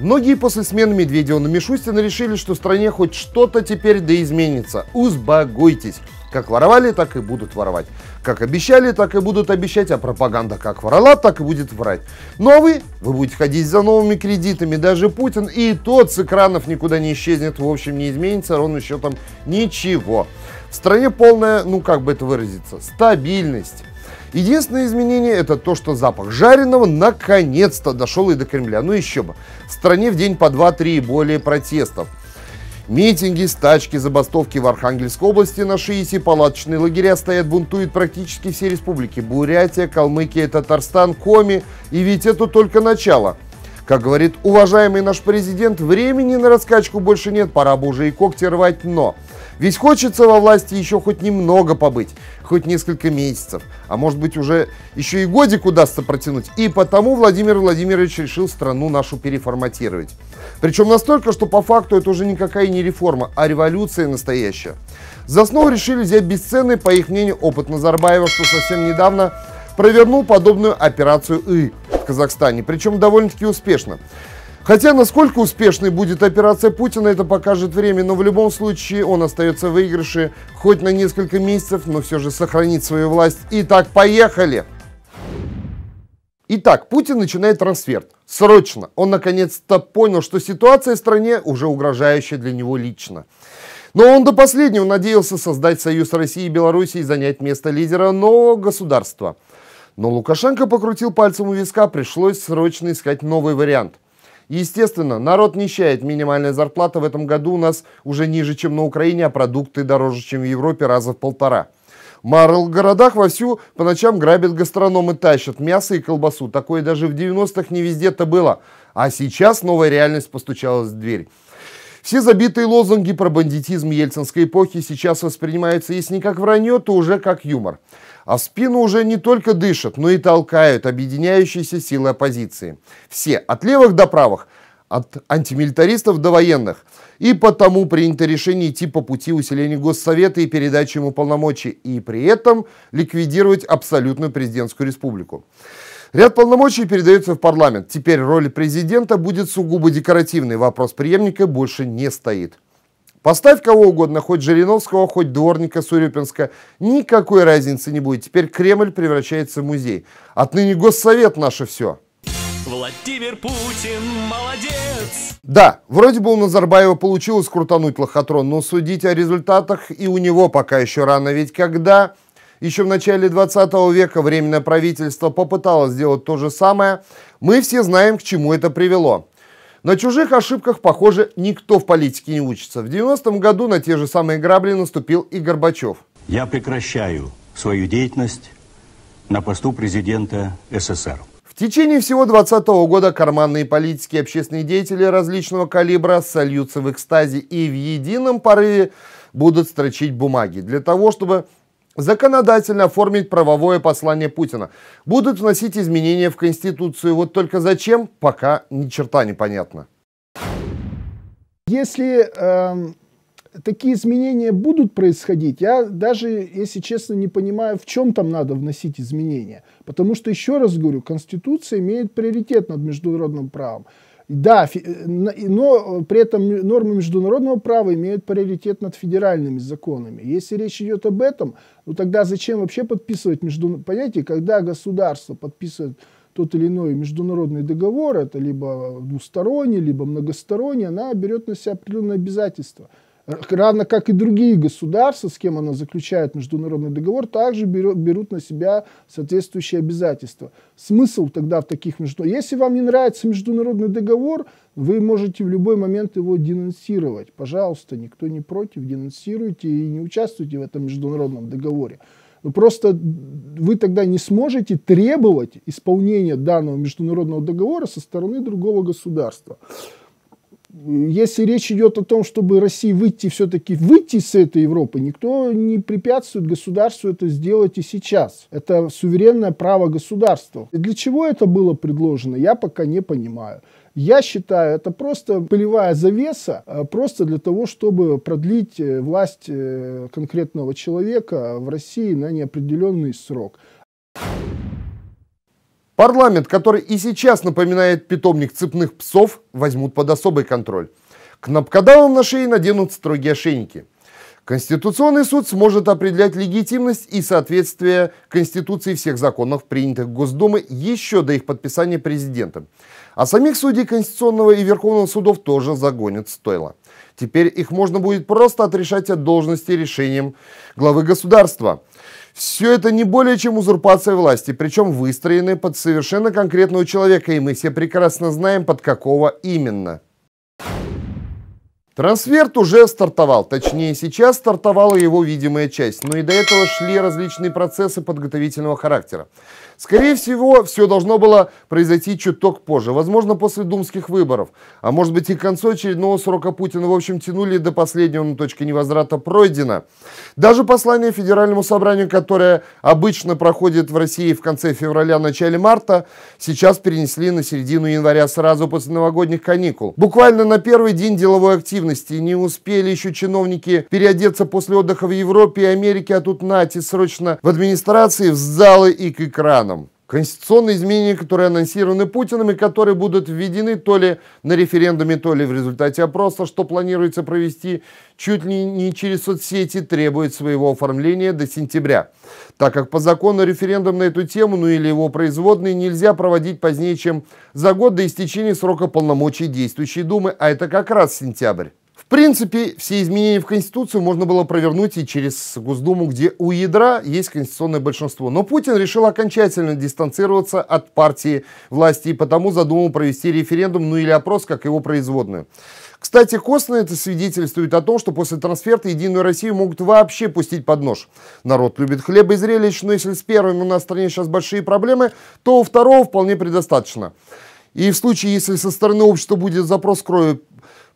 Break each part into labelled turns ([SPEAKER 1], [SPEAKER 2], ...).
[SPEAKER 1] Многие после смены Медведева на Мишустина решили, что в стране хоть что-то теперь да изменится. Узбагуйтесь, Как воровали, так и будут воровать. Как обещали, так и будут обещать, а пропаганда как ворола, так и будет врать. Ну а вы, вы будете ходить за новыми кредитами, даже Путин, и тот с экранов никуда не исчезнет, в общем не изменится, ровным счетом ничего. В стране полная, ну как бы это выразиться, стабильность. Единственное изменение это то, что запах жареного наконец-то дошел и до Кремля. Ну еще бы. В стране в день по 2-3 и более протестов. Митинги, стачки, забастовки в Архангельской области на Шиите, палаточные лагеря стоят, бунтуют практически все республики. Бурятия, Калмыкия, Татарстан, Коми. И ведь это только начало. Как говорит уважаемый наш президент, времени на раскачку больше нет, пора бы уже и когти рвать, но... Ведь хочется во власти еще хоть немного побыть, хоть несколько месяцев, а может быть уже еще и годик удастся протянуть. И потому Владимир Владимирович решил страну нашу переформатировать. Причем настолько, что по факту это уже никакая не реформа, а революция настоящая. За основу решили взять бесценный, по их мнению, опыт Назарбаева, что совсем недавно провернул подобную операцию «И» в Казахстане, причем довольно-таки успешно. Хотя насколько успешной будет операция Путина, это покажет время, но в любом случае он остается в выигрыше хоть на несколько месяцев, но все же сохранит свою власть. Итак, поехали! Итак, Путин начинает трансферт. Срочно. Он наконец-то понял, что ситуация в стране уже угрожающая для него лично. Но он до последнего надеялся создать союз России и Беларуси и занять место лидера нового государства. Но Лукашенко покрутил пальцем у виска, пришлось срочно искать новый вариант – Естественно, народ нищает. Минимальная зарплата в этом году у нас уже ниже, чем на Украине, а продукты дороже, чем в Европе раза в полтора. В Марл-городах вовсю по ночам грабят гастрономы, тащат мясо и колбасу. Такое даже в 90-х не везде-то было. А сейчас новая реальность постучалась в дверь. Все забитые лозунги про бандитизм ельцинской эпохи сейчас воспринимаются, если не как вранье, то уже как юмор. А в спину уже не только дышат, но и толкают объединяющиеся силы оппозиции. Все, от левых до правых, от антимилитаристов до военных. И потому принято решение идти по пути усиления Госсовета и передачи ему полномочий, и при этом ликвидировать абсолютную президентскую республику. Ряд полномочий передается в парламент. Теперь роль президента будет сугубо декоративной. Вопрос преемника больше не стоит. Поставь кого угодно, хоть Жириновского, хоть дворника Сурюпинска, никакой разницы не будет. Теперь Кремль превращается в музей. Отныне Госсовет наше все. Владимир Путин молодец! Да, вроде бы у Назарбаева получилось крутануть лохотрон, но судить о результатах и у него пока еще рано. Ведь когда еще в начале 20 века Временное правительство попыталось сделать то же самое. Мы все знаем, к чему это привело. На чужих ошибках, похоже, никто в политике не учится. В 90-м году на те же самые грабли наступил и Горбачев. Я прекращаю свою деятельность на посту президента СССР. В течение всего 2020 года карманные политики и общественные деятели различного калибра сольются в экстазе и в едином порыве будут строчить бумаги для того, чтобы законодательно оформить правовое послание Путина. Будут вносить изменения в Конституцию. Вот только зачем, пока ни черта не понятно.
[SPEAKER 2] Если э, такие изменения будут происходить, я даже, если честно, не понимаю, в чем там надо вносить изменения. Потому что, еще раз говорю, Конституция имеет приоритет над международным правом. Да, э, но при этом нормы международного права имеют приоритет над федеральными законами. Если речь идет об этом, ну тогда зачем вообще подписывать международные... Понимаете, когда государство подписывает тот или иной международный договор, это либо двусторонний, либо многосторонний, она берет на себя определенные обязательства – равно как и другие государства, с кем она заключает международный договор, также берут, берут на себя соответствующие обязательства. Смысл тогда в таких международных... Если вам не нравится международный договор, вы можете в любой момент его денонсировать. Пожалуйста, никто не против, денонсируйте и не участвуйте в этом международном договоре. Но ну, просто вы тогда не сможете требовать исполнения данного международного договора со стороны другого государства если речь идет о том, чтобы России выйти все-таки выйти с этой Европы, никто не препятствует государству это сделать и сейчас. Это суверенное право государства. И для чего это было предложено, я пока не понимаю. Я считаю, это просто полевая завеса, э, просто для того, чтобы продлить э, власть э, конкретного человека в России на неопределенный срок.
[SPEAKER 1] Парламент, который и сейчас напоминает питомник цепных псов, возьмут под особый контроль. К кнопкодавам на шее наденут строгие ошейники. Конституционный суд сможет определять легитимность и соответствие Конституции всех законов, принятых Госдумы еще до их подписания президентом. А самих судей Конституционного и Верховного судов тоже загонят стойло. Теперь их можно будет просто отрешать от должности решением главы государства – все это не более чем узурпация власти, причем выстроены под совершенно конкретного человека, и мы все прекрасно знаем, под какого именно. Трансферт уже стартовал, точнее сейчас стартовала его видимая часть, но и до этого шли различные процессы подготовительного характера. Скорее всего, все должно было произойти чуток позже, возможно, после думских выборов, а может быть и к концу очередного срока Путина, в общем, тянули до последнего, но ну, точка невозврата пройдена. Даже послание Федеральному собранию, которое обычно проходит в России в конце февраля-начале марта, сейчас перенесли на середину января сразу после новогодних каникул. Буквально на первый день деловой активности активности. Не успели еще чиновники переодеться после отдыха в Европе и Америке, а тут нате срочно в администрации в залы и к экранам. Конституционные изменения, которые анонсированы Путиным и которые будут введены то ли на референдуме, то ли в результате опроса, что планируется провести чуть ли не через соцсети, требует своего оформления до сентября. Так как по закону референдум на эту тему, ну или его производные, нельзя проводить позднее, чем за год до истечения срока полномочий действующей Думы, а это как раз сентябрь принципе, все изменения в Конституцию можно было провернуть и через Госдуму, где у ядра есть конституционное большинство. Но Путин решил окончательно дистанцироваться от партии власти и потому задумал провести референдум, ну или опрос, как его производную. Кстати, косно это свидетельствует о том, что после трансферта «Единую Россию» могут вообще пустить под нож. Народ любит хлеба и зрелищ, но если с первым у нас в стране сейчас большие проблемы, то у второго вполне предостаточно. И в случае, если со стороны общества будет запрос крови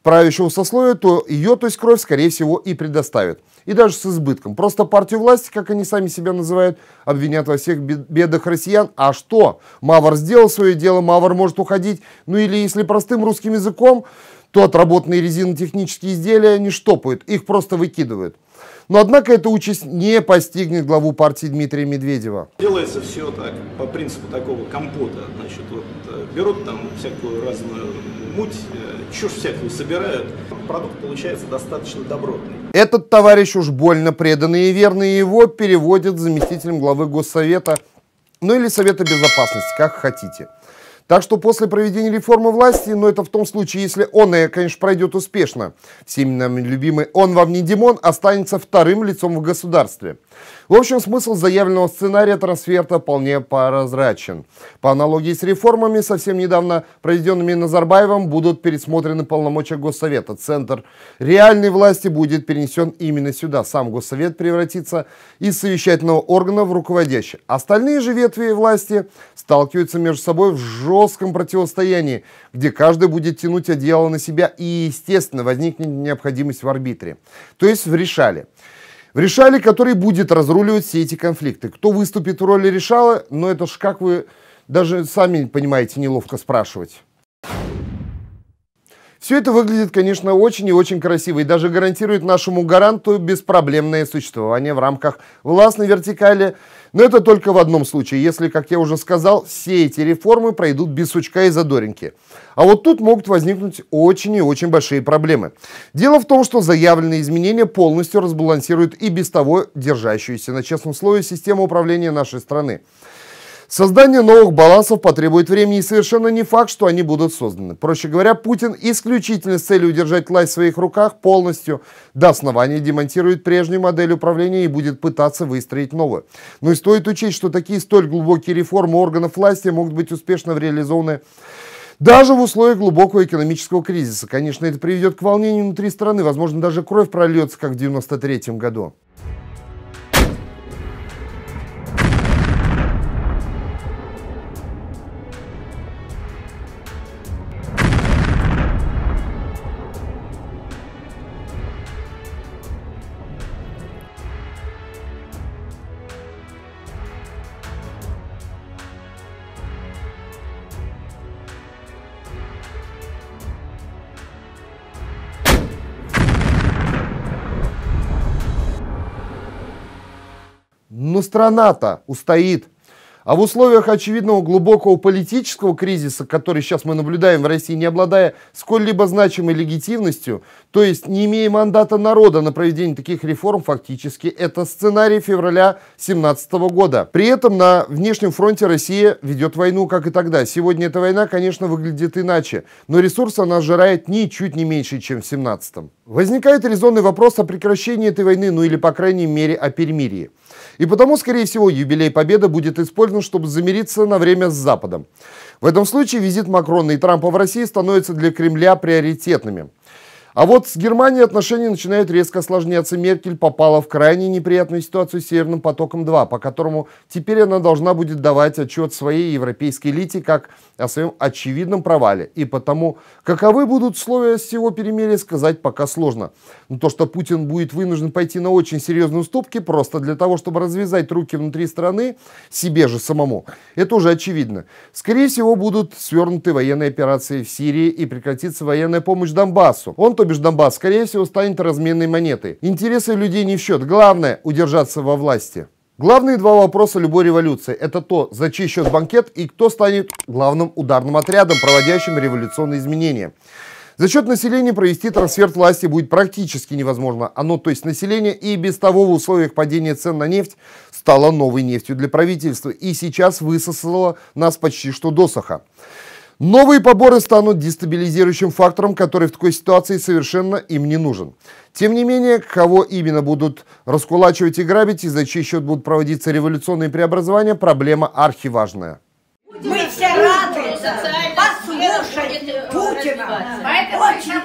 [SPEAKER 1] правящего сословия, то ее, то есть кровь, скорее всего, и предоставят. И даже с избытком. Просто партию власти, как они сами себя называют, обвинят во всех бедах россиян. А что? Мавр сделал свое дело, Мавр может уходить. Ну или, если простым русским языком, то отработанные резинотехнические изделия не штопают, их просто выкидывают. Но однако эта участь не постигнет главу партии Дмитрия Медведева.
[SPEAKER 2] Делается все так, по принципу такого компота. Значит, вот берут там всякую разную муть, э, чушь всякую собирают. Продукт получается достаточно добротный.
[SPEAKER 1] Этот товарищ уж больно преданный и верный его переводят заместителем главы Госсовета, ну или Совета Безопасности, как хотите. Так что после проведения реформы власти, но ну, это в том случае, если он, конечно, пройдет успешно, всеми нами любимый «он вам не Димон» останется вторым лицом в государстве. В общем, смысл заявленного сценария трансферта вполне прозрачен. По аналогии с реформами, совсем недавно проведенными Назарбаевым, будут пересмотрены полномочия Госсовета. Центр реальной власти будет перенесен именно сюда. Сам Госсовет превратится из совещательного органа в руководящий. Остальные же ветви власти сталкиваются между собой в жестком противостоянии, где каждый будет тянуть одеяло на себя и, естественно, возникнет необходимость в арбитре. То есть в решале. В решале, который будет разруливать все эти конфликты. Кто выступит в роли решала, но это ж как вы даже сами понимаете, неловко спрашивать. Все это выглядит, конечно, очень и очень красиво и даже гарантирует нашему гаранту беспроблемное существование в рамках властной вертикали. Но это только в одном случае, если, как я уже сказал, все эти реформы пройдут без сучка и задоринки. А вот тут могут возникнуть очень и очень большие проблемы. Дело в том, что заявленные изменения полностью разбалансируют и без того держащуюся на честном слое систему управления нашей страны. Создание новых балансов потребует времени и совершенно не факт, что они будут созданы. Проще говоря, Путин исключительно с целью удержать власть в своих руках полностью до основания демонтирует прежнюю модель управления и будет пытаться выстроить новую. Но и стоит учесть, что такие столь глубокие реформы органов власти могут быть успешно реализованы даже в условиях глубокого экономического кризиса. Конечно, это приведет к волнению внутри страны, возможно, даже кровь прольется, как в 1993 году. но ну, страна-то устоит. А в условиях очевидного глубокого политического кризиса, который сейчас мы наблюдаем в России, не обладая сколь-либо значимой легитимностью, то есть не имея мандата народа на проведение таких реформ, фактически это сценарий февраля 2017 года. При этом на внешнем фронте Россия ведет войну, как и тогда. Сегодня эта война, конечно, выглядит иначе, но ресурс она сжирает ничуть не меньше, чем в 2017. Возникает резонный вопрос о прекращении этой войны, ну или, по крайней мере, о перемирии. И потому, скорее всего, юбилей Победы будет использован, чтобы замириться на время с Западом. В этом случае визит Макрона и Трампа в России становится для Кремля приоритетными – а вот с Германией отношения начинают резко осложняться. Меркель попала в крайне неприятную ситуацию с Северным потоком-2, по которому теперь она должна будет давать отчет своей европейской элите как о своем очевидном провале. И потому, каковы будут условия всего перемирия, сказать пока сложно. Но то, что Путин будет вынужден пойти на очень серьезные уступки просто для того, чтобы развязать руки внутри страны, себе же самому, это уже очевидно. Скорее всего, будут свернуты военные операции в Сирии и прекратится военная помощь Донбассу. Он то то бишь Донбасс, скорее всего, станет разменной монетой. Интересы людей не в счет. Главное – удержаться во власти. Главные два вопроса любой революции – это то, за чей счет банкет и кто станет главным ударным отрядом, проводящим революционные изменения. За счет населения провести трансфер власти будет практически невозможно. Оно, то есть население, и без того в условиях падения цен на нефть стало новой нефтью для правительства и сейчас высосало нас почти что досоха. Новые поборы станут дестабилизирующим фактором, который в такой ситуации совершенно им не нужен. Тем не менее, кого именно будут раскулачивать и грабить, и за чей счет будут проводиться революционные преобразования, проблема архиважная.
[SPEAKER 2] Мы все рады послушать Путина. Очень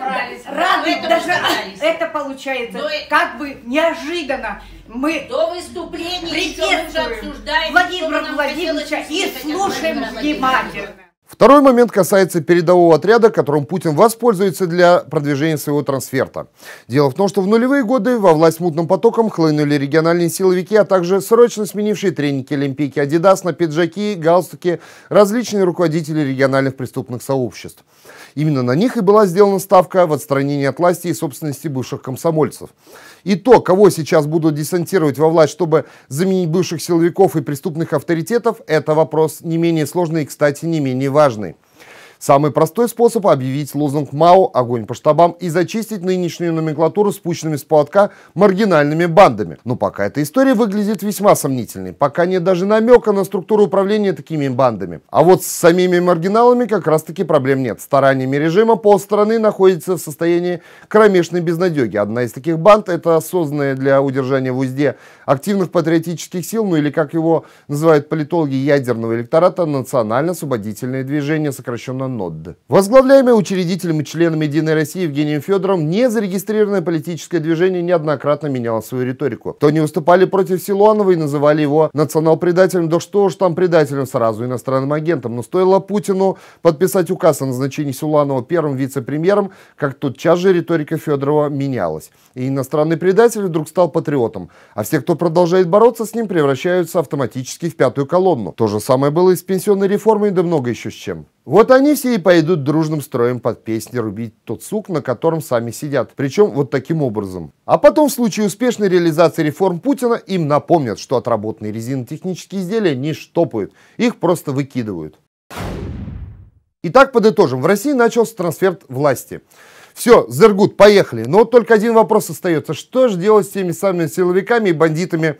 [SPEAKER 2] рады. Даже это получается как бы неожиданно. Мы До выступления приветствуем Владимира Владимировича и слушаем внимательно.
[SPEAKER 1] Второй момент касается передового отряда, которым Путин воспользуется для продвижения своего трансферта. Дело в том, что в нулевые годы во власть мутным потоком хлынули региональные силовики, а также срочно сменившие треники Олимпийки Адидас на пиджаки, галстуки, различные руководители региональных преступных сообществ. Именно на них и была сделана ставка в отстранении от власти и собственности бывших комсомольцев. И то, кого сейчас будут десантировать во власть, чтобы заменить бывших силовиков и преступных авторитетов, это вопрос не менее сложный и, кстати, не менее важный. Самый простой способ – объявить лозунг МАО «Огонь по штабам» и зачистить нынешнюю номенклатуру спущенными с полотка маргинальными бандами. Но пока эта история выглядит весьма сомнительной, пока нет даже намека на структуру управления такими бандами. А вот с самими маргиналами как раз-таки проблем нет. Стараниями режима полстраны находится в состоянии кромешной безнадеги. Одна из таких банд – это созданная для удержания в узде активных патриотических сил, ну или как его называют политологи ядерного электората, национально-освободительное движение, сокращенно НОДД. Возглавляемое учредителем и членом «Единой России» Евгением Федором, незарегистрированное политическое движение неоднократно меняло свою риторику. То не выступали против Силуанова и называли его национал-предателем, да что уж там предателем сразу, иностранным агентом. Но стоило Путину подписать указ о назначении Силуанова первым вице-премьером, как тотчас же риторика Федорова менялась. И иностранный предатель вдруг стал патриотом, а все, кто продолжает бороться с ним, превращаются автоматически в пятую колонну. То же самое было и с пенсионной реформой, да много еще с чем. Вот они все и пойдут дружным строем под песни рубить тот сук, на котором сами сидят. Причем вот таким образом. А потом в случае успешной реализации реформ Путина им напомнят, что отработанные резинотехнические изделия не штопают, их просто выкидывают. Итак, подытожим. В России начался трансфер власти. Все, Зергут, поехали. Но вот только один вопрос остается. Что же делать с теми самыми силовиками и бандитами,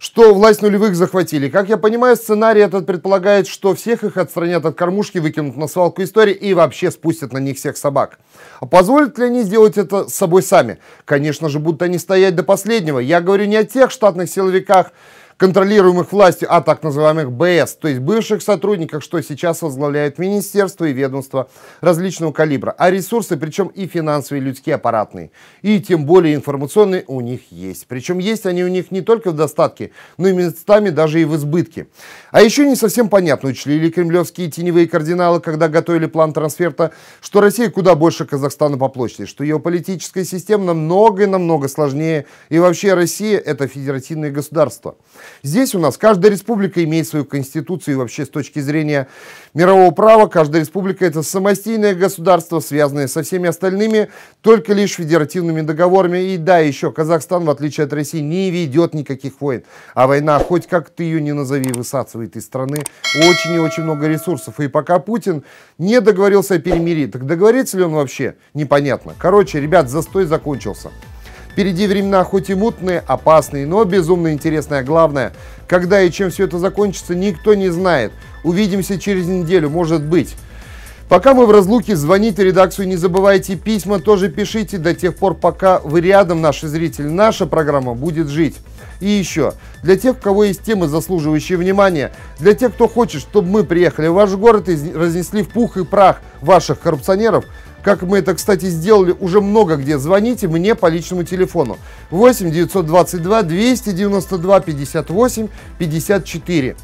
[SPEAKER 1] что власть нулевых захватили. Как я понимаю, сценарий этот предполагает, что всех их отстранят от кормушки, выкинут на свалку истории и вообще спустят на них всех собак. А позволят ли они сделать это с собой сами? Конечно же, будут они стоять до последнего. Я говорю не о тех штатных силовиках, контролируемых властью, а так называемых БС, то есть бывших сотрудников, что сейчас возглавляют министерства и ведомства различного калибра. А ресурсы, причем и финансовые, и людские, аппаратные, и тем более информационные у них есть. Причем есть они у них не только в достатке, но и местами даже и в избытке. А еще не совсем понятно, учли ли кремлевские теневые кардиналы, когда готовили план трансферта, что Россия куда больше Казахстана по площади, что ее политическая система намного и намного сложнее, и вообще Россия – это федеративное государство. Здесь у нас каждая республика имеет свою конституцию, и вообще с точки зрения мирового права, каждая республика – это самостийное государство, связанное со всеми остальными только лишь федеративными договорами. И да, еще Казахстан, в отличие от России, не ведет никаких войн. А война, хоть как ты ее не назови, высасывает высасывает из страны очень и очень много ресурсов. И пока Путин не договорился о перемирии, так договорится ли он вообще, непонятно. Короче, ребят, застой закончился. Впереди времена хоть и мутные, опасные, но безумно интересные. А главное, когда и чем все это закончится, никто не знает. Увидимся через неделю, может быть. Пока мы в разлуке, звоните редакцию, не забывайте письма, тоже пишите до тех пор, пока вы рядом, наши зрители. Наша программа будет жить. И еще, для тех, у кого есть темы, заслуживающие внимания, для тех, кто хочет, чтобы мы приехали в ваш город и разнесли в пух и прах ваших коррупционеров, как мы это, кстати, сделали уже много где, звоните мне по личному телефону 8 922 292 58 54.